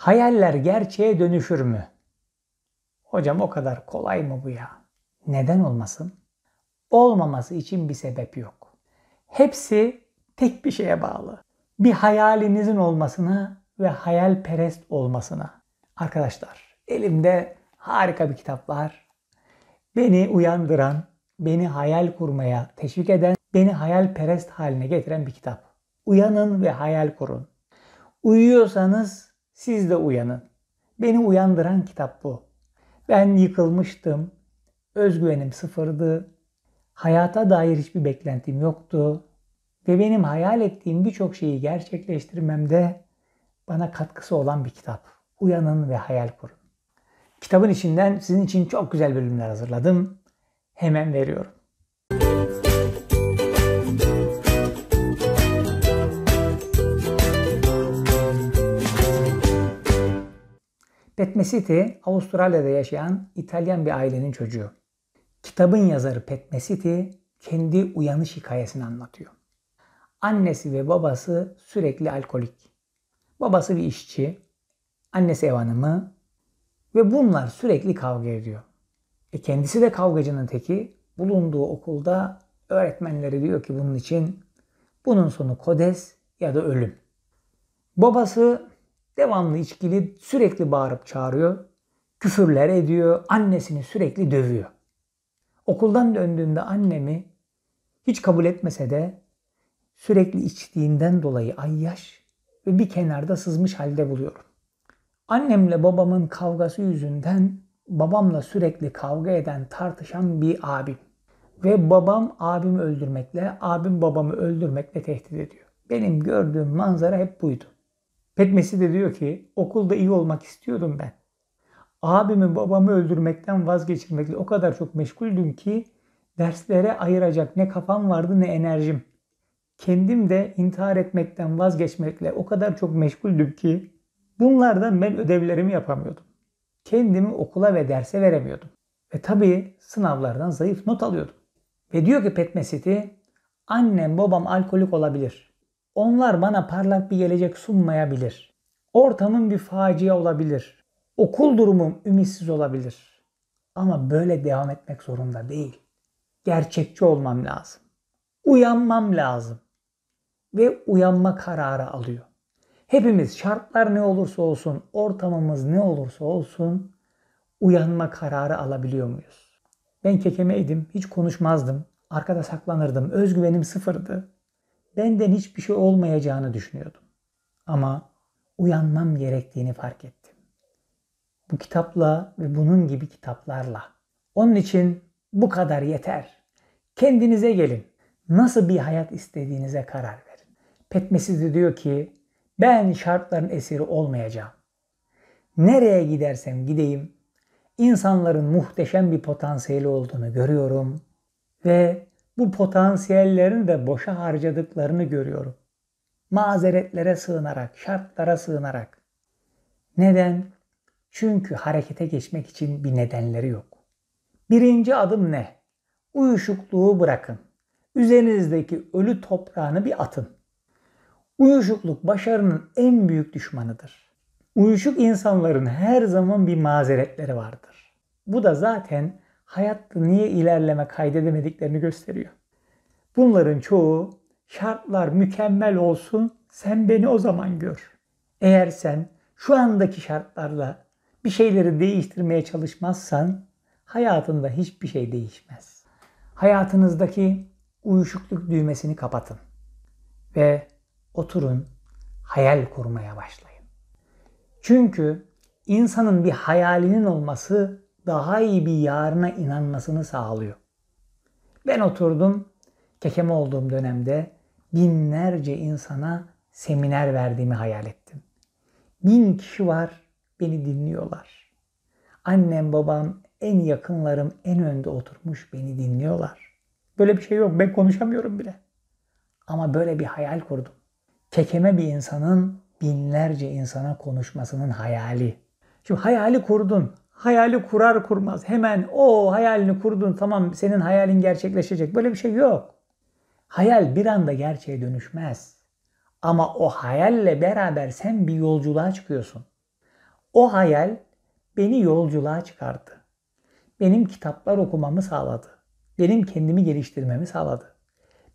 Hayaller gerçeğe dönüşür mü? Hocam o kadar kolay mı bu ya? Neden olmasın? Olmaması için bir sebep yok. Hepsi tek bir şeye bağlı. Bir hayalinizin olmasına ve hayalperest olmasına. Arkadaşlar elimde harika bir kitap var. Beni uyandıran, beni hayal kurmaya teşvik eden, beni hayalperest haline getiren bir kitap. Uyanın ve hayal kurun. Uyuyorsanız siz de uyanın. Beni uyandıran kitap bu. Ben yıkılmıştım. Özgüvenim sıfırdı. Hayata dair hiçbir beklentim yoktu. Ve benim hayal ettiğim birçok şeyi gerçekleştirmemde bana katkısı olan bir kitap. Uyanın ve hayal kurun. Kitabın içinden sizin için çok güzel bölümler hazırladım. Hemen veriyorum. Petmesiti Avustralya'da yaşayan İtalyan bir ailenin çocuğu. Kitabın yazarı Petmesiti kendi uyanış hikayesini anlatıyor. Annesi ve babası sürekli alkolik. Babası bir işçi, annesi ev hanımı ve bunlar sürekli kavga ediyor. E kendisi de kavgacının teki bulunduğu okulda öğretmenleri diyor ki bunun için bunun sonu kodes ya da ölüm. Babası Devamlı içkili sürekli bağırıp çağırıyor. Küfürler ediyor. Annesini sürekli dövüyor. Okuldan döndüğünde annemi hiç kabul etmese de sürekli içtiğinden dolayı ayyaş ve bir kenarda sızmış halde buluyorum. Annemle babamın kavgası yüzünden babamla sürekli kavga eden, tartışan bir abim. Ve babam abimi öldürmekle, abim babamı öldürmekle tehdit ediyor. Benim gördüğüm manzara hep buydu. Petmesi de diyor ki okulda iyi olmak istiyordum ben. Abimi babamı öldürmekten vazgeçirmekle o kadar çok meşguldüm ki derslere ayıracak ne kafam vardı ne enerjim. Kendim de intihar etmekten vazgeçmekle o kadar çok meşguldüm ki bunlardan ben ödevlerimi yapamıyordum. Kendimi okula ve derse veremiyordum. Ve tabii sınavlardan zayıf not alıyordum. Ve diyor ki Pet Mesiti, annem babam alkolik olabilir. Onlar bana parlak bir gelecek sunmayabilir. Ortamın bir facia olabilir. Okul durumum ümitsiz olabilir. Ama böyle devam etmek zorunda değil. Gerçekçi olmam lazım. Uyanmam lazım. Ve uyanma kararı alıyor. Hepimiz şartlar ne olursa olsun, ortamımız ne olursa olsun uyanma kararı alabiliyor muyuz? Ben kekemeydim, hiç konuşmazdım, arkada saklanırdım, özgüvenim sıfırdı benden hiçbir şey olmayacağını düşünüyordum. Ama uyanmam gerektiğini fark ettim. Bu kitapla ve bunun gibi kitaplarla. Onun için bu kadar yeter. Kendinize gelin. Nasıl bir hayat istediğinize karar verin. Petmesiz de diyor ki ben şartların esiri olmayacağım. Nereye gidersem gideyim insanların muhteşem bir potansiyeli olduğunu görüyorum ve bu potansiyellerini de boşa harcadıklarını görüyorum. Mazeretlere sığınarak, şartlara sığınarak. Neden? Çünkü harekete geçmek için bir nedenleri yok. Birinci adım ne? Uyuşukluğu bırakın. Üzerinizdeki ölü toprağını bir atın. Uyuşukluk başarının en büyük düşmanıdır. Uyuşuk insanların her zaman bir mazeretleri vardır. Bu da zaten hayatta niye ilerleme kaydedemediklerini gösteriyor. Bunların çoğu şartlar mükemmel olsun sen beni o zaman gör. Eğer sen şu andaki şartlarla bir şeyleri değiştirmeye çalışmazsan hayatında hiçbir şey değişmez. Hayatınızdaki uyuşukluk düğmesini kapatın ve oturun hayal kurmaya başlayın. Çünkü insanın bir hayalinin olması daha iyi bir yarına inanmasını sağlıyor. Ben oturdum kekeme olduğum dönemde binlerce insana seminer verdiğimi hayal ettim. Bin kişi var beni dinliyorlar. Annem babam en yakınlarım en önde oturmuş beni dinliyorlar. Böyle bir şey yok ben konuşamıyorum bile. Ama böyle bir hayal kurdum. Kekeme bir insanın binlerce insana konuşmasının hayali. Şimdi hayali kurdun hayali kurar kurmaz hemen o hayalini kurdun tamam senin hayalin gerçekleşecek. Böyle bir şey yok. Hayal bir anda gerçeğe dönüşmez. Ama o hayalle beraber sen bir yolculuğa çıkıyorsun. O hayal beni yolculuğa çıkarttı. Benim kitaplar okumamı sağladı. Benim kendimi geliştirmemi sağladı.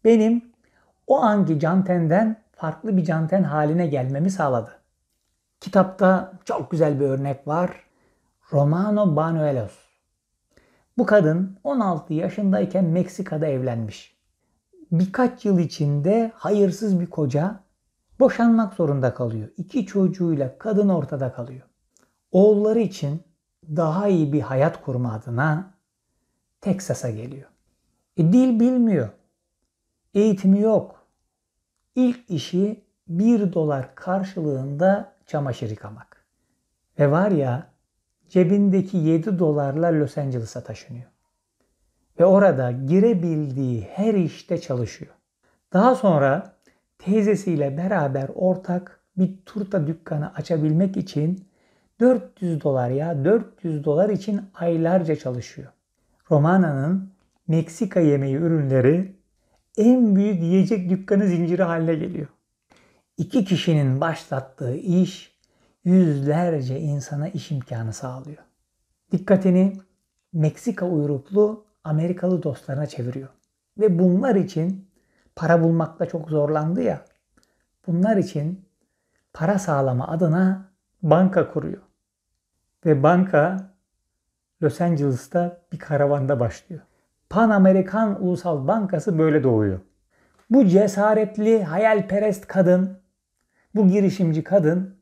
Benim o anki cantenden farklı bir canten haline gelmemi sağladı. Kitapta çok güzel bir örnek var. Romano Banuelos. Bu kadın 16 yaşındayken Meksika'da evlenmiş. Birkaç yıl içinde hayırsız bir koca boşanmak zorunda kalıyor. İki çocuğuyla kadın ortada kalıyor. Oğulları için daha iyi bir hayat kurma adına Teksas'a geliyor. E, dil bilmiyor. Eğitimi yok. İlk işi 1 dolar karşılığında çamaşır yıkamak. Ve var ya cebindeki 7 dolarla Los Angeles'a taşınıyor. Ve orada girebildiği her işte çalışıyor. Daha sonra teyzesiyle beraber ortak bir turta dükkanı açabilmek için 400 dolar ya 400 dolar için aylarca çalışıyor. Romana'nın Meksika yemeği ürünleri en büyük yiyecek dükkanı zinciri haline geliyor. İki kişinin başlattığı iş yüzlerce insana iş imkanı sağlıyor. Dikkatini Meksika uyruklu Amerikalı dostlarına çeviriyor. Ve bunlar için para bulmakta çok zorlandı ya. Bunlar için para sağlama adına banka kuruyor. Ve banka Los Angeles'ta bir karavanda başlıyor. Pan Amerikan Ulusal Bankası böyle doğuyor. Bu cesaretli, hayalperest kadın, bu girişimci kadın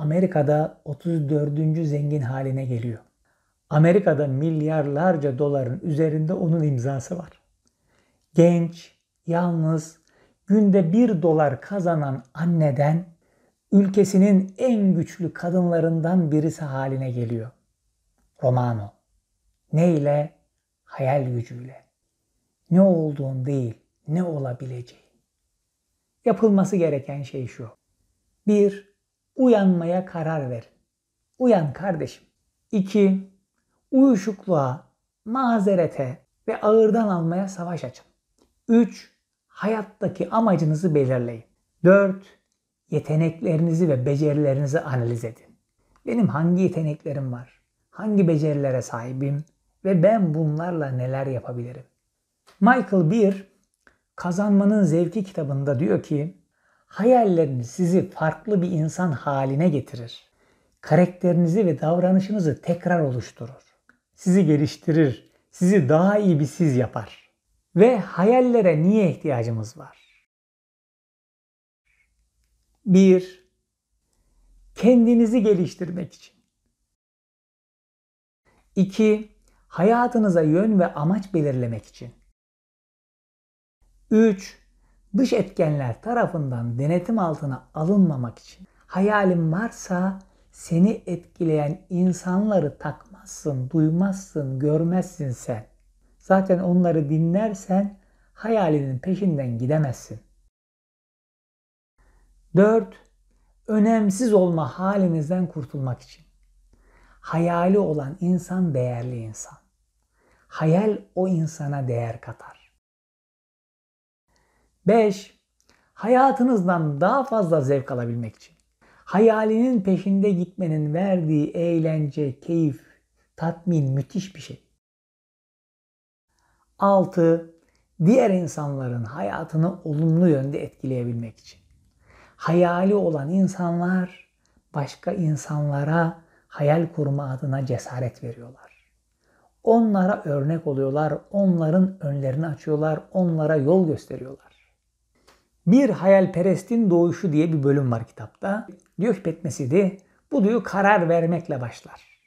Amerika'da 34. zengin haline geliyor. Amerika'da milyarlarca doların üzerinde onun imzası var. Genç, yalnız, günde 1 dolar kazanan anneden ülkesinin en güçlü kadınlarından birisi haline geliyor. Romano. Ne ile? Hayal gücüyle. Ne olduğun değil, ne olabileceğin. Yapılması gereken şey şu. 1 uyanmaya karar ver. Uyan kardeşim. 2. Uyuşukluğa, mazerete ve ağırdan almaya savaş açın. 3. Hayattaki amacınızı belirleyin. 4. Yeteneklerinizi ve becerilerinizi analiz edin. Benim hangi yeteneklerim var? Hangi becerilere sahibim? Ve ben bunlarla neler yapabilirim? Michael Beer Kazanmanın Zevki kitabında diyor ki hayalleriniz sizi farklı bir insan haline getirir. Karakterinizi ve davranışınızı tekrar oluşturur. Sizi geliştirir, sizi daha iyi bir siz yapar. Ve hayallere niye ihtiyacımız var? 1. Kendinizi geliştirmek için. 2. Hayatınıza yön ve amaç belirlemek için. 3 dış etkenler tarafından denetim altına alınmamak için hayalin varsa seni etkileyen insanları takmazsın, duymazsın, görmezsin sen. Zaten onları dinlersen hayalinin peşinden gidemezsin. 4. Önemsiz olma halinizden kurtulmak için. Hayali olan insan değerli insan. Hayal o insana değer katar. 5. Hayatınızdan daha fazla zevk alabilmek için. Hayalinin peşinde gitmenin verdiği eğlence, keyif, tatmin müthiş bir şey. 6. Diğer insanların hayatını olumlu yönde etkileyebilmek için. Hayali olan insanlar başka insanlara hayal kurma adına cesaret veriyorlar. Onlara örnek oluyorlar, onların önlerini açıyorlar, onlara yol gösteriyorlar. Bir Hayalperest'in Doğuşu diye bir bölüm var kitapta. Diyor ki Pekmesidi, bu diyor karar vermekle başlar.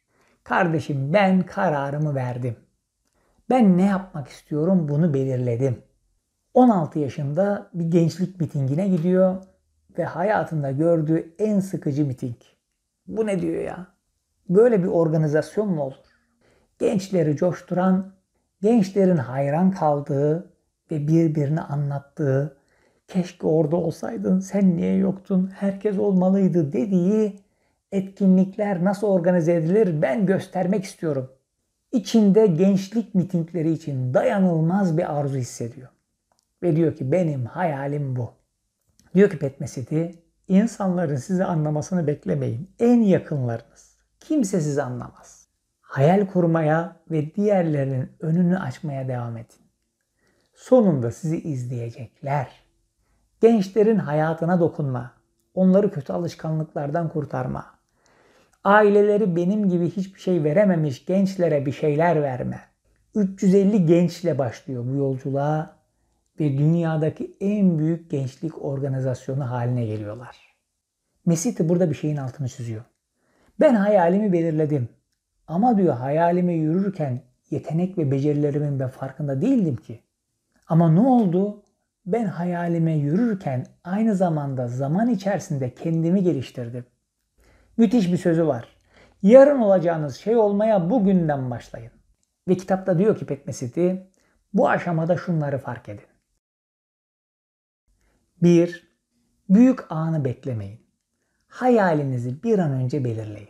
Kardeşim ben kararımı verdim. Ben ne yapmak istiyorum bunu belirledim. 16 yaşında bir gençlik mitingine gidiyor ve hayatında gördüğü en sıkıcı miting. Bu ne diyor ya? Böyle bir organizasyon mu olur? Gençleri coşturan, gençlerin hayran kaldığı ve birbirini anlattığı keşke orada olsaydın, sen niye yoktun, herkes olmalıydı dediği etkinlikler nasıl organize edilir ben göstermek istiyorum. İçinde gençlik mitingleri için dayanılmaz bir arzu hissediyor. Ve diyor ki benim hayalim bu. Diyor ki Pet Mesidi, insanların sizi anlamasını beklemeyin. En yakınlarınız. Kimse sizi anlamaz. Hayal kurmaya ve diğerlerinin önünü açmaya devam edin. Sonunda sizi izleyecekler. Gençlerin hayatına dokunma. Onları kötü alışkanlıklardan kurtarma. Aileleri benim gibi hiçbir şey verememiş gençlere bir şeyler verme. 350 gençle başlıyor bu yolculuğa ve dünyadaki en büyük gençlik organizasyonu haline geliyorlar. Mesih de burada bir şeyin altını çiziyor. Ben hayalimi belirledim. Ama diyor hayalime yürürken yetenek ve becerilerimin ben farkında değildim ki. Ama ne oldu? Ben hayalime yürürken aynı zamanda zaman içerisinde kendimi geliştirdim. Müthiş bir sözü var. Yarın olacağınız şey olmaya bugünden başlayın. Ve kitapta diyor ki Pekme bu aşamada şunları fark edin. 1. Büyük anı beklemeyin. Hayalinizi bir an önce belirleyin.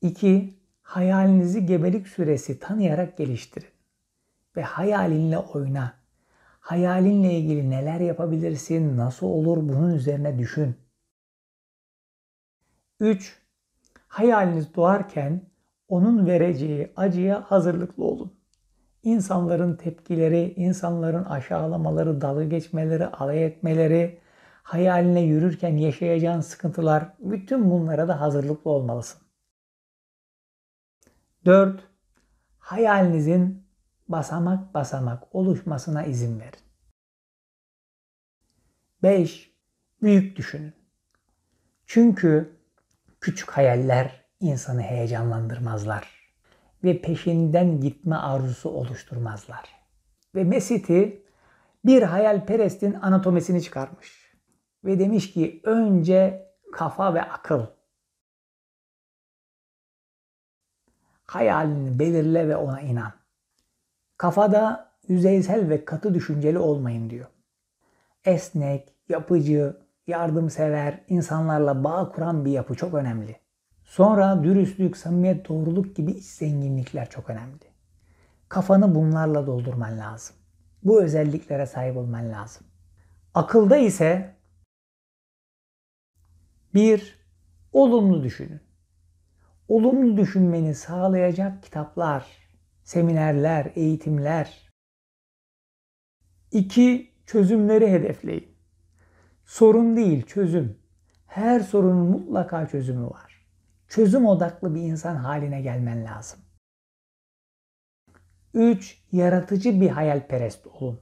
2. Hayalinizi gebelik süresi tanıyarak geliştirin ve hayalinle oyna. Hayalinle ilgili neler yapabilirsin, nasıl olur bunun üzerine düşün. 3. Hayaliniz doğarken onun vereceği acıya hazırlıklı olun. İnsanların tepkileri, insanların aşağılamaları, dalga geçmeleri, alay etmeleri, hayaline yürürken yaşayacağın sıkıntılar, bütün bunlara da hazırlıklı olmalısın. 4. Hayalinizin basamak basamak oluşmasına izin verin. 5. Büyük düşünün. Çünkü küçük hayaller insanı heyecanlandırmazlar ve peşinden gitme arzusu oluşturmazlar. Ve Mesiti bir hayalperestin anatomisini çıkarmış ve demiş ki önce kafa ve akıl. Hayalini belirle ve ona inan. Kafada yüzeysel ve katı düşünceli olmayın diyor. Esnek, yapıcı, yardımsever, insanlarla bağ kuran bir yapı çok önemli. Sonra dürüstlük, samimiyet, doğruluk gibi iç zenginlikler çok önemli. Kafanı bunlarla doldurman lazım. Bu özelliklere sahip olman lazım. Akılda ise bir Olumlu düşünün. Olumlu düşünmeni sağlayacak kitaplar, seminerler, eğitimler. 2. Çözümleri hedefleyin. Sorun değil, çözüm. Her sorunun mutlaka çözümü var. Çözüm odaklı bir insan haline gelmen lazım. 3. Yaratıcı bir hayalperest olun.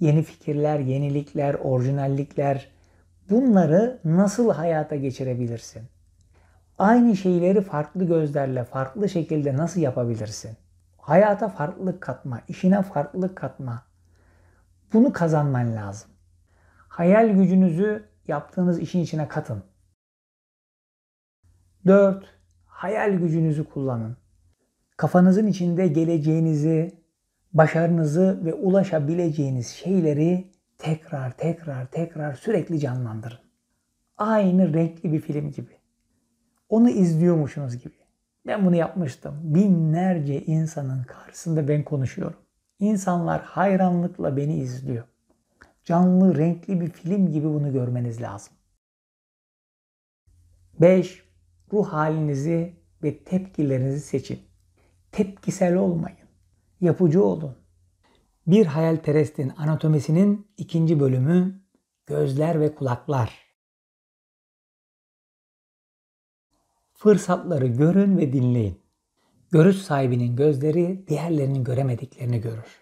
Yeni fikirler, yenilikler, orijinallikler bunları nasıl hayata geçirebilirsin? Aynı şeyleri farklı gözlerle, farklı şekilde nasıl yapabilirsin? Hayata farklılık katma, işine farklılık katma. Bunu kazanman lazım. Hayal gücünüzü yaptığınız işin içine katın. 4. Hayal gücünüzü kullanın. Kafanızın içinde geleceğinizi, başarınızı ve ulaşabileceğiniz şeyleri tekrar tekrar tekrar sürekli canlandırın. Aynı renkli bir film gibi. Onu izliyormuşsunuz gibi. Ben bunu yapmıştım. Binlerce insanın karşısında ben konuşuyorum. İnsanlar hayranlıkla beni izliyor. Canlı, renkli bir film gibi bunu görmeniz lazım. 5. Ruh halinizi ve tepkilerinizi seçin. Tepkisel olmayın. Yapıcı olun. Bir Hayalperest'in Anatomisinin ikinci bölümü Gözler ve Kulaklar fırsatları görün ve dinleyin. Görüş sahibinin gözleri diğerlerinin göremediklerini görür.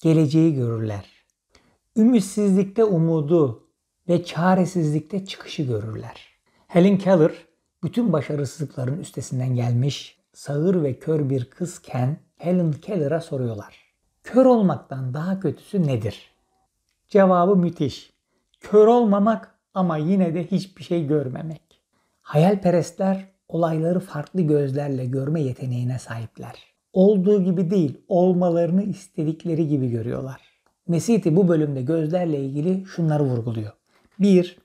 Geleceği görürler. Ümitsizlikte umudu ve çaresizlikte çıkışı görürler. Helen Keller bütün başarısızlıkların üstesinden gelmiş sağır ve kör bir kızken Helen Keller'a soruyorlar. Kör olmaktan daha kötüsü nedir? Cevabı müthiş. Kör olmamak ama yine de hiçbir şey görmemek. Hayalperestler olayları farklı gözlerle görme yeteneğine sahipler. Olduğu gibi değil, olmalarını istedikleri gibi görüyorlar. Mesiti bu bölümde gözlerle ilgili şunları vurguluyor. 1.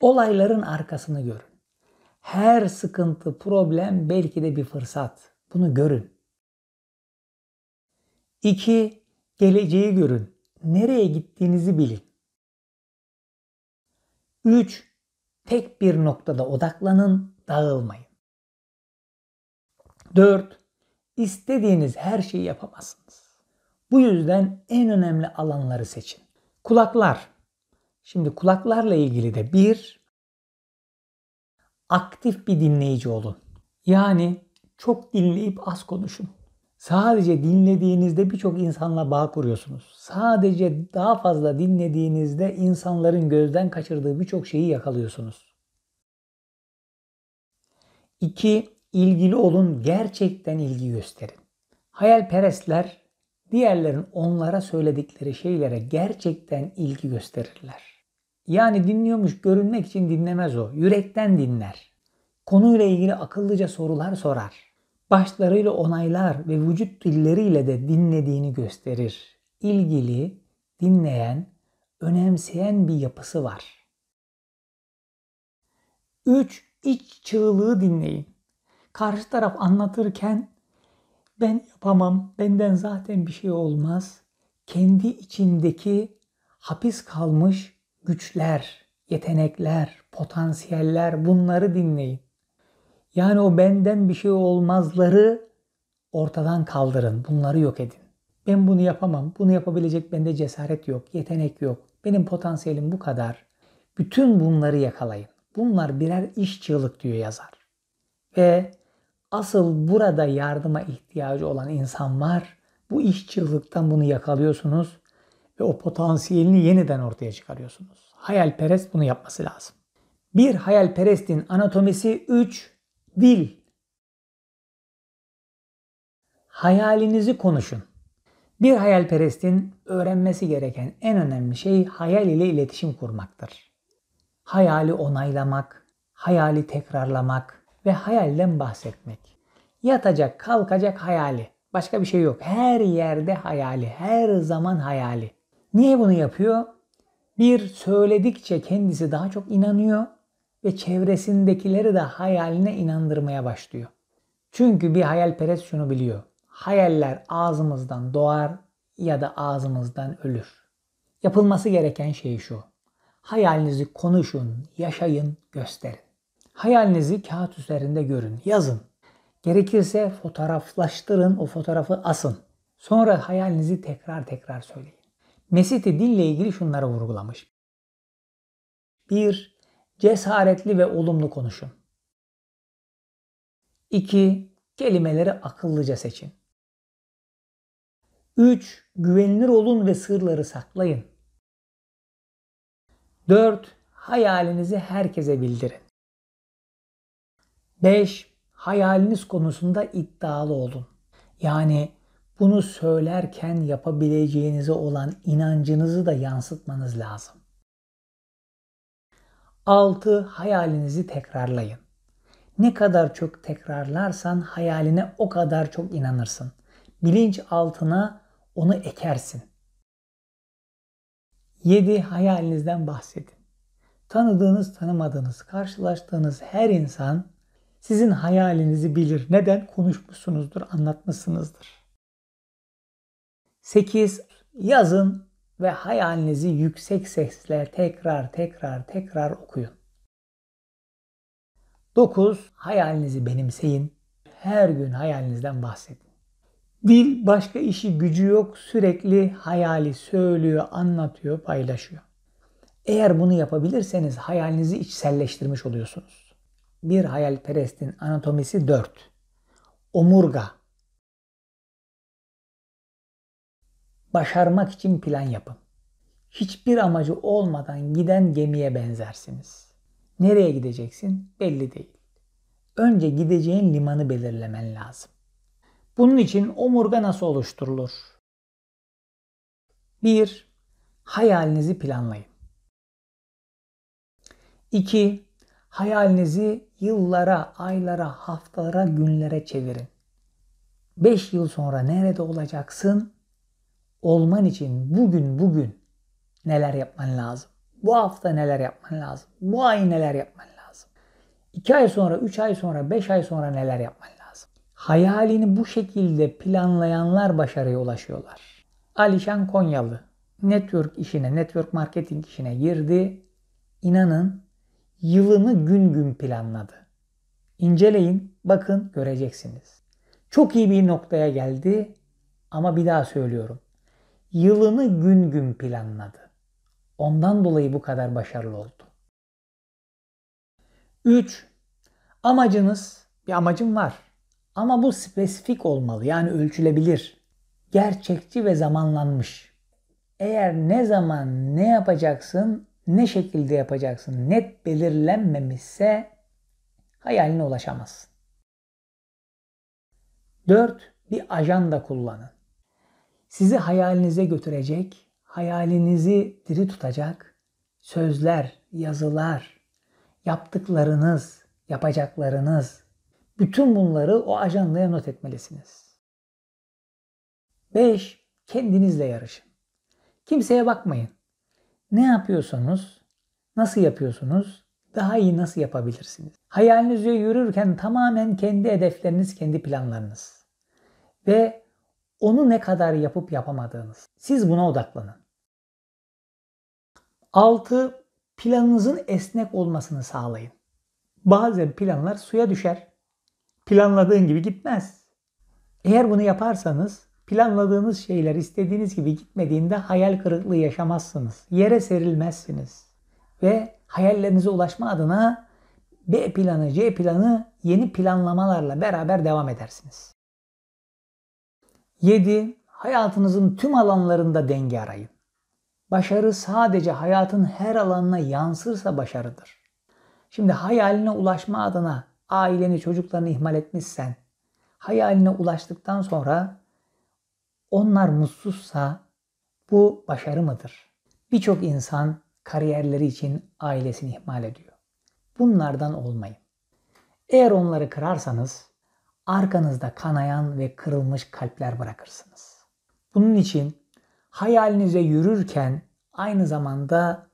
Olayların arkasını görün. Her sıkıntı, problem belki de bir fırsat. Bunu görün. 2. Geleceği görün. Nereye gittiğinizi bilin. 3. Tek bir noktada odaklanın, dağılmayın. 4. İstediğiniz her şeyi yapamazsınız. Bu yüzden en önemli alanları seçin. Kulaklar. Şimdi kulaklarla ilgili de bir aktif bir dinleyici olun. Yani çok dinleyip az konuşun. Sadece dinlediğinizde birçok insanla bağ kuruyorsunuz. Sadece daha fazla dinlediğinizde insanların gözden kaçırdığı birçok şeyi yakalıyorsunuz. 2. İlgili olun, gerçekten ilgi gösterin. Hayalperestler diğerlerin onlara söyledikleri şeylere gerçekten ilgi gösterirler. Yani dinliyormuş görünmek için dinlemez o. Yürekten dinler. Konuyla ilgili akıllıca sorular sorar başlarıyla onaylar ve vücut dilleriyle de dinlediğini gösterir. İlgili, dinleyen, önemseyen bir yapısı var. 3. İç çığlığı dinleyin. Karşı taraf anlatırken ben yapamam, benden zaten bir şey olmaz. Kendi içindeki hapis kalmış güçler, yetenekler, potansiyeller bunları dinleyin. Yani o benden bir şey olmazları ortadan kaldırın. Bunları yok edin. Ben bunu yapamam. Bunu yapabilecek bende cesaret yok, yetenek yok. Benim potansiyelim bu kadar. Bütün bunları yakalayın. Bunlar birer iş çığlık diyor yazar. Ve asıl burada yardıma ihtiyacı olan insan var. Bu iş çığlıktan bunu yakalıyorsunuz ve o potansiyelini yeniden ortaya çıkarıyorsunuz. Hayalperest bunu yapması lazım. Bir hayalperestin anatomisi 3 Dil. Hayalinizi konuşun. Bir hayalperestin öğrenmesi gereken en önemli şey hayal ile iletişim kurmaktır. Hayali onaylamak, hayali tekrarlamak ve hayalden bahsetmek. Yatacak, kalkacak hayali. Başka bir şey yok. Her yerde hayali, her zaman hayali. Niye bunu yapıyor? Bir söyledikçe kendisi daha çok inanıyor ve çevresindekileri de hayaline inandırmaya başlıyor. Çünkü bir hayalperest şunu biliyor. Hayaller ağzımızdan doğar ya da ağzımızdan ölür. Yapılması gereken şey şu. Hayalinizi konuşun, yaşayın, gösterin. Hayalinizi kağıt üzerinde görün, yazın. Gerekirse fotoğraflaştırın, o fotoğrafı asın. Sonra hayalinizi tekrar tekrar söyleyin. Mesiti dille ilgili şunları vurgulamış. 1. Cesaretli ve olumlu konuşun. 2. Kelimeleri akıllıca seçin. 3. Güvenilir olun ve sırları saklayın. 4. Hayalinizi herkese bildirin. 5. Hayaliniz konusunda iddialı olun. Yani bunu söylerken yapabileceğinize olan inancınızı da yansıtmanız lazım. 6. Hayalinizi tekrarlayın. Ne kadar çok tekrarlarsan hayaline o kadar çok inanırsın. Bilinç altına onu ekersin. 7. Hayalinizden bahsedin. Tanıdığınız, tanımadığınız, karşılaştığınız her insan sizin hayalinizi bilir. Neden? Konuşmuşsunuzdur, anlatmışsınızdır. 8. Yazın ve hayalinizi yüksek sesle tekrar tekrar tekrar okuyun. 9. Hayalinizi benimseyin. Her gün hayalinizden bahsedin. Dil başka işi gücü yok sürekli hayali söylüyor, anlatıyor, paylaşıyor. Eğer bunu yapabilirseniz hayalinizi içselleştirmiş oluyorsunuz. Bir hayalperestin anatomisi 4. Omurga başarmak için plan yapın. Hiçbir amacı olmadan giden gemiye benzersiniz. Nereye gideceksin belli değil. Önce gideceğin limanı belirlemen lazım. Bunun için omurga nasıl oluşturulur? 1. Hayalinizi planlayın. 2. Hayalinizi yıllara, aylara, haftalara, günlere çevirin. 5 yıl sonra nerede olacaksın? olman için bugün bugün neler yapman lazım? Bu hafta neler yapman lazım? Bu ay neler yapman lazım? 2 ay sonra, 3 ay sonra, 5 ay sonra neler yapman lazım? Hayalini bu şekilde planlayanlar başarıya ulaşıyorlar. Alişan Konyalı network işine, network marketing işine girdi. İnanın yılını gün gün planladı. İnceleyin, bakın göreceksiniz. Çok iyi bir noktaya geldi ama bir daha söylüyorum yılını gün gün planladı. Ondan dolayı bu kadar başarılı oldu. 3. Amacınız, bir amacım var. Ama bu spesifik olmalı. Yani ölçülebilir. Gerçekçi ve zamanlanmış. Eğer ne zaman ne yapacaksın, ne şekilde yapacaksın net belirlenmemişse hayaline ulaşamazsın. 4. Bir ajanda kullanın sizi hayalinize götürecek, hayalinizi diri tutacak sözler, yazılar, yaptıklarınız, yapacaklarınız, bütün bunları o ajandaya not etmelisiniz. 5. Kendinizle yarışın. Kimseye bakmayın. Ne yapıyorsunuz? Nasıl yapıyorsunuz? Daha iyi nasıl yapabilirsiniz? Hayalinize yürürken tamamen kendi hedefleriniz, kendi planlarınız. Ve onu ne kadar yapıp yapamadığınız. Siz buna odaklanın. 6. Planınızın esnek olmasını sağlayın. Bazen planlar suya düşer. Planladığın gibi gitmez. Eğer bunu yaparsanız planladığınız şeyler istediğiniz gibi gitmediğinde hayal kırıklığı yaşamazsınız. Yere serilmezsiniz. Ve hayallerinize ulaşma adına B planı, C planı yeni planlamalarla beraber devam edersiniz. 7. Hayatınızın tüm alanlarında denge arayın. Başarı sadece hayatın her alanına yansırsa başarıdır. Şimdi hayaline ulaşma adına aileni, çocuklarını ihmal etmişsen, hayaline ulaştıktan sonra onlar mutsuzsa bu başarı mıdır? Birçok insan kariyerleri için ailesini ihmal ediyor. Bunlardan olmayın. Eğer onları kırarsanız arkanızda kanayan ve kırılmış kalpler bırakırsınız. Bunun için hayalinize yürürken aynı zamanda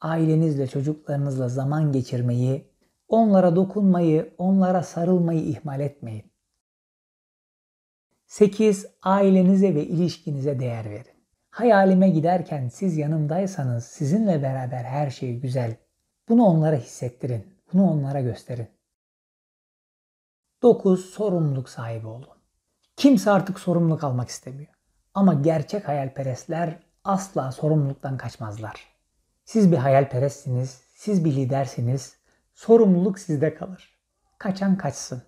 ailenizle, çocuklarınızla zaman geçirmeyi, onlara dokunmayı, onlara sarılmayı ihmal etmeyin. 8. Ailenize ve ilişkinize değer verin. Hayalime giderken siz yanımdaysanız sizinle beraber her şey güzel. Bunu onlara hissettirin. Bunu onlara gösterin. 9. Sorumluluk sahibi olun. Kimse artık sorumluluk almak istemiyor. Ama gerçek hayalperestler asla sorumluluktan kaçmazlar. Siz bir hayalperestsiniz, siz bir lidersiniz. Sorumluluk sizde kalır. Kaçan kaçsın.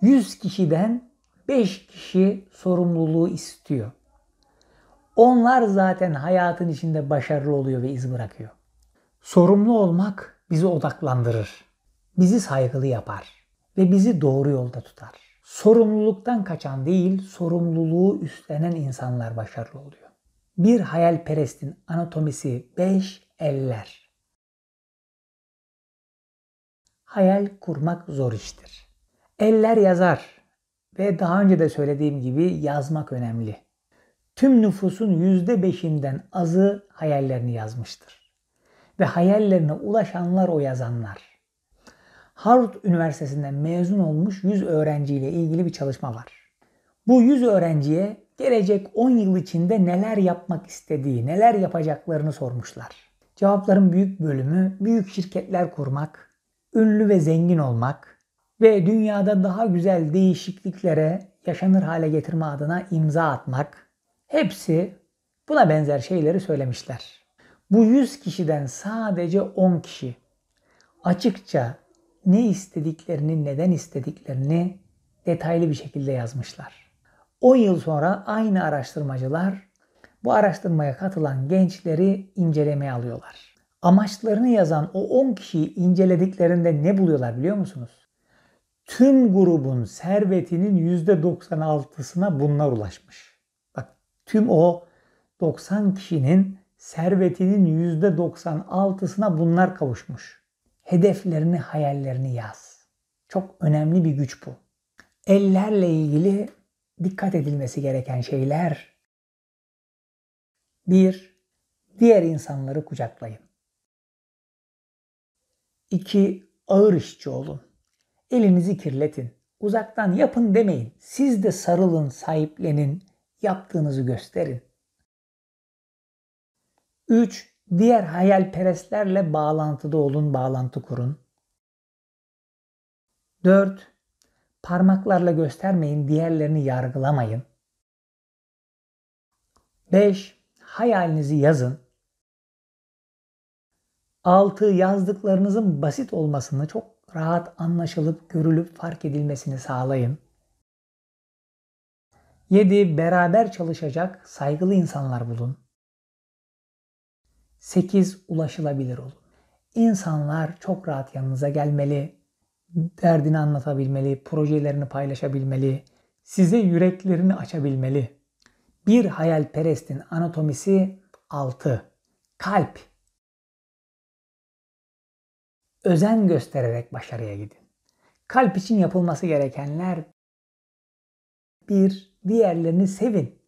100 kişiden 5 kişi sorumluluğu istiyor. Onlar zaten hayatın içinde başarılı oluyor ve iz bırakıyor. Sorumlu olmak bizi odaklandırır. Bizi saygılı yapar ve bizi doğru yolda tutar. Sorumluluktan kaçan değil, sorumluluğu üstlenen insanlar başarılı oluyor. Bir hayalperestin anatomisi 5 eller. Hayal kurmak zor iştir. Eller yazar ve daha önce de söylediğim gibi yazmak önemli. Tüm nüfusun %5'inden azı hayallerini yazmıştır. Ve hayallerine ulaşanlar o yazanlar. Harvard Üniversitesi'nden mezun olmuş 100 öğrenciyle ilgili bir çalışma var. Bu 100 öğrenciye gelecek 10 yıl içinde neler yapmak istediği, neler yapacaklarını sormuşlar. Cevapların büyük bölümü büyük şirketler kurmak, ünlü ve zengin olmak ve dünyada daha güzel değişikliklere yaşanır hale getirme adına imza atmak. Hepsi buna benzer şeyleri söylemişler. Bu 100 kişiden sadece 10 kişi açıkça ne istediklerini, neden istediklerini detaylı bir şekilde yazmışlar. 10 yıl sonra aynı araştırmacılar bu araştırmaya katılan gençleri incelemeye alıyorlar. Amaçlarını yazan o 10 kişiyi incelediklerinde ne buluyorlar biliyor musunuz? Tüm grubun servetinin %96'sına bunlar ulaşmış. Bak tüm o 90 kişinin servetinin %96'sına bunlar kavuşmuş hedeflerini, hayallerini yaz. Çok önemli bir güç bu. Ellerle ilgili dikkat edilmesi gereken şeyler. 1. Diğer insanları kucaklayın. 2. Ağır işçi olun. Elinizi kirletin. Uzaktan yapın demeyin. Siz de sarılın, sahiplenin, yaptığınızı gösterin. 3. Diğer hayalperestlerle bağlantıda olun, bağlantı kurun. 4. Parmaklarla göstermeyin, diğerlerini yargılamayın. 5. Hayalinizi yazın. 6. Yazdıklarınızın basit olmasını, çok rahat anlaşılıp, görülüp, fark edilmesini sağlayın. 7. Beraber çalışacak saygılı insanlar bulun. 8 ulaşılabilir olun. İnsanlar çok rahat yanınıza gelmeli, derdini anlatabilmeli, projelerini paylaşabilmeli, size yüreklerini açabilmeli. Bir hayalperestin anatomisi 6. Kalp. Özen göstererek başarıya gidin. Kalp için yapılması gerekenler bir Diğerlerini sevin.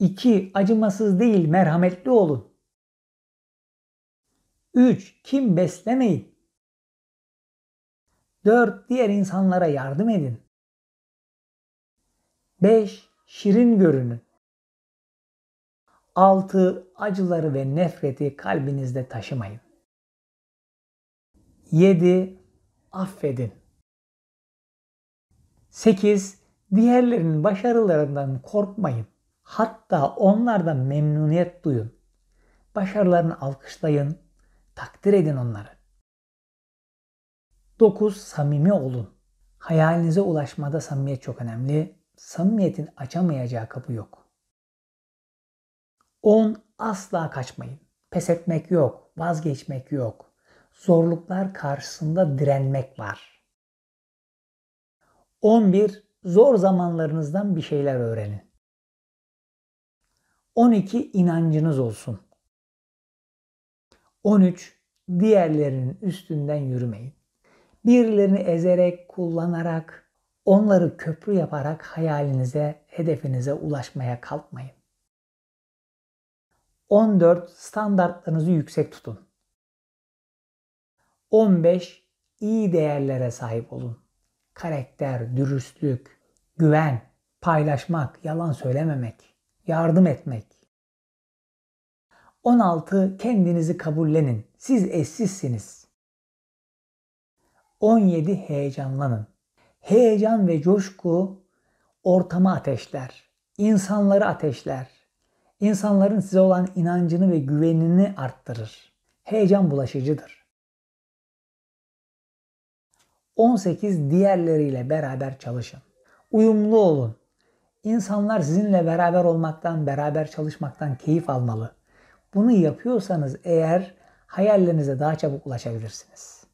2. Acımasız değil merhametli olun. 3. Kim beslemeyin. 4. Diğer insanlara yardım edin. 5. Şirin görünün. 6. Acıları ve nefreti kalbinizde taşımayın. 7. Affedin. 8. Diğerlerinin başarılarından korkmayın. Hatta onlardan memnuniyet duyun. Başarılarını alkışlayın, takdir edin onları. 9. Samimi olun. Hayalinize ulaşmada samimiyet çok önemli. Samimiyetin açamayacağı kapı yok. 10. Asla kaçmayın. Pes etmek yok, vazgeçmek yok. Zorluklar karşısında direnmek var. 11. Zor zamanlarınızdan bir şeyler öğrenin. 12 inancınız olsun. 13 diğerlerinin üstünden yürümeyin. Birilerini ezerek, kullanarak, onları köprü yaparak hayalinize, hedefinize ulaşmaya kalkmayın. 14 standartlarınızı yüksek tutun. 15 iyi değerlere sahip olun. Karakter, dürüstlük, güven, paylaşmak, yalan söylememek yardım etmek. 16. Kendinizi kabullenin. Siz eşsizsiniz. 17. Heyecanlanın. Heyecan ve coşku ortama ateşler. insanları ateşler. İnsanların size olan inancını ve güvenini arttırır. Heyecan bulaşıcıdır. 18. Diğerleriyle beraber çalışın. Uyumlu olun. İnsanlar sizinle beraber olmaktan, beraber çalışmaktan keyif almalı. Bunu yapıyorsanız eğer hayallerinize daha çabuk ulaşabilirsiniz.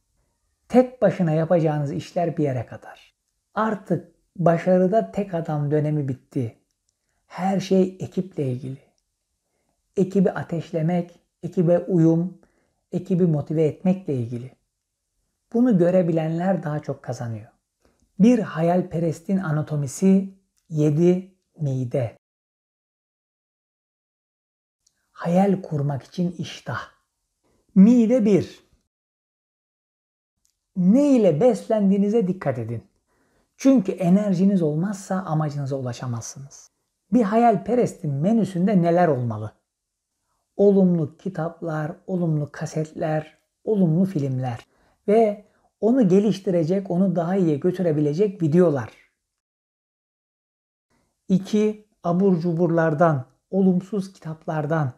Tek başına yapacağınız işler bir yere kadar. Artık başarıda tek adam dönemi bitti. Her şey ekiple ilgili. Ekibi ateşlemek, ekibe uyum, ekibi motive etmekle ilgili. Bunu görebilenler daha çok kazanıyor. Bir hayalperestin anatomisi 7. Mide Hayal kurmak için iştah. Mide 1 Ne ile beslendiğinize dikkat edin. Çünkü enerjiniz olmazsa amacınıza ulaşamazsınız. Bir hayalperestin menüsünde neler olmalı? Olumlu kitaplar, olumlu kasetler, olumlu filmler ve onu geliştirecek, onu daha iyiye götürebilecek videolar. 2. Abur cuburlardan, olumsuz kitaplardan,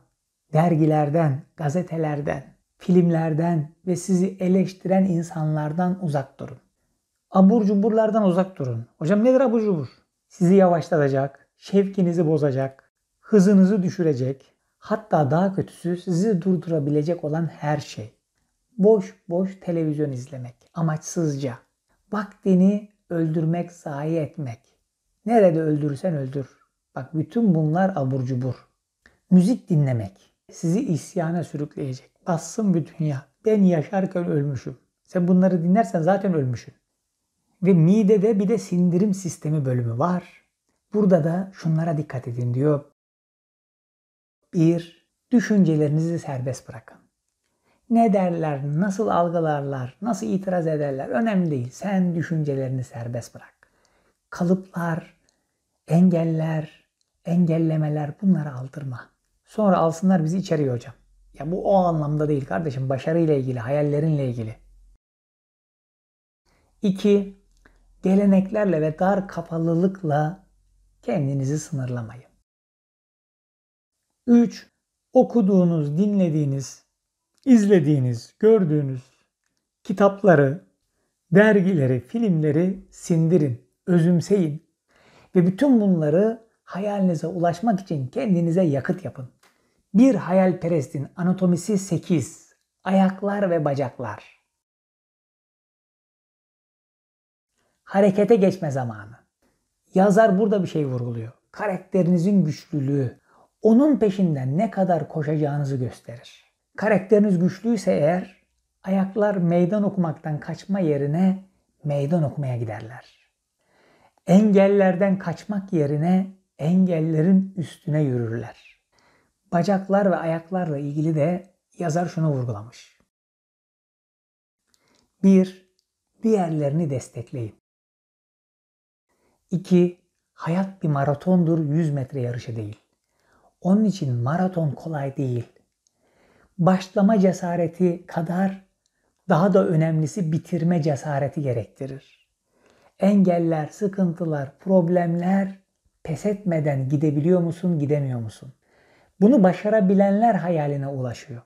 dergilerden, gazetelerden, filmlerden ve sizi eleştiren insanlardan uzak durun. Abur cuburlardan uzak durun. Hocam nedir abur cubur? Sizi yavaşlatacak, şevkinizi bozacak, hızınızı düşürecek, hatta daha kötüsü sizi durdurabilecek olan her şey. Boş boş televizyon izlemek, amaçsızca, vaktini öldürmek, zayi etmek, Nerede öldürürsen öldür. Bak bütün bunlar abur cubur. Müzik dinlemek sizi isyana sürükleyecek. Bassın bir dünya. Ben yaşarken ölmüşüm. Sen bunları dinlersen zaten ölmüşsün. Ve midede bir de sindirim sistemi bölümü var. Burada da şunlara dikkat edin diyor. Bir Düşüncelerinizi serbest bırakın. Ne derler, nasıl algılarlar, nasıl itiraz ederler önemli değil. Sen düşüncelerini serbest bırak kalıplar, engeller, engellemeler bunları aldırma. Sonra alsınlar bizi içeriye hocam. Ya bu o anlamda değil kardeşim. Başarıyla ilgili, hayallerinle ilgili. 2. Geleneklerle ve dar kapalılıkla kendinizi sınırlamayın. 3. Okuduğunuz, dinlediğiniz, izlediğiniz, gördüğünüz kitapları, dergileri, filmleri sindirin özümseyin ve bütün bunları hayalinize ulaşmak için kendinize yakıt yapın. Bir hayalperestin anatomisi 8. Ayaklar ve bacaklar. Harekete geçme zamanı. Yazar burada bir şey vurguluyor. Karakterinizin güçlülüğü onun peşinden ne kadar koşacağınızı gösterir. Karakteriniz güçlüyse eğer ayaklar meydan okumaktan kaçma yerine meydan okumaya giderler. Engellerden kaçmak yerine engellerin üstüne yürürler. Bacaklar ve ayaklarla ilgili de yazar şunu vurgulamış. 1. Diğerlerini destekleyin. 2. Hayat bir maratondur 100 metre yarışı değil. Onun için maraton kolay değil. Başlama cesareti kadar daha da önemlisi bitirme cesareti gerektirir engeller, sıkıntılar, problemler pes etmeden gidebiliyor musun, gidemiyor musun? Bunu başarabilenler hayaline ulaşıyor.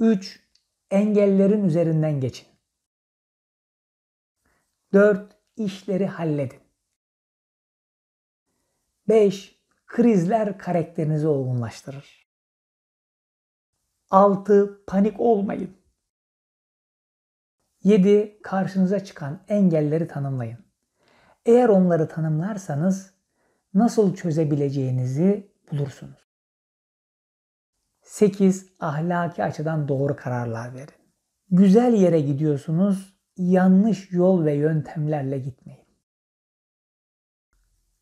3. Engellerin üzerinden geçin. 4. İşleri halledin. 5. Krizler karakterinizi olgunlaştırır. 6. Panik olmayın. 7. Karşınıza çıkan engelleri tanımlayın. Eğer onları tanımlarsanız nasıl çözebileceğinizi bulursunuz. 8. Ahlaki açıdan doğru kararlar verin. Güzel yere gidiyorsunuz, yanlış yol ve yöntemlerle gitmeyin.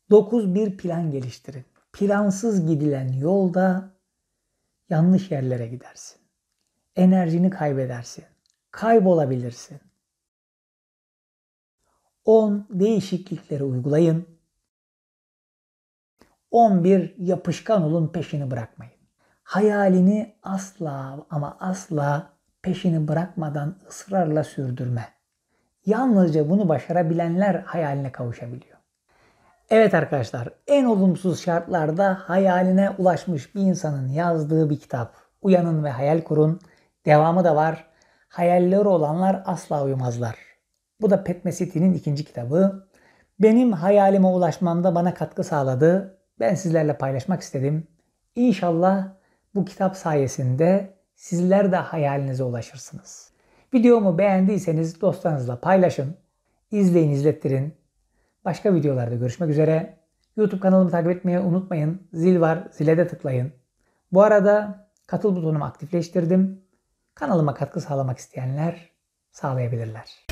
9. Bir plan geliştirin. Plansız gidilen yolda yanlış yerlere gidersin. Enerjini kaybedersin kaybolabilirsin. 10 değişiklikleri uygulayın. 11 yapışkan olun peşini bırakmayın. Hayalini asla ama asla peşini bırakmadan ısrarla sürdürme. Yalnızca bunu başarabilenler hayaline kavuşabiliyor. Evet arkadaşlar, en olumsuz şartlarda hayaline ulaşmış bir insanın yazdığı bir kitap. Uyanın ve hayal kurun. Devamı da var. Hayalleri olanlar asla uyumazlar. Bu da Petmesiti'nin ikinci kitabı. Benim hayalime ulaşmamda bana katkı sağladı. Ben sizlerle paylaşmak istedim. İnşallah bu kitap sayesinde sizler de hayalinize ulaşırsınız. Videomu beğendiyseniz dostlarınızla paylaşın. İzleyin, izlettirin. Başka videolarda görüşmek üzere. YouTube kanalımı takip etmeyi unutmayın. Zil var, zile de tıklayın. Bu arada katıl butonumu aktifleştirdim. Kanalıma katkı sağlamak isteyenler sağlayabilirler.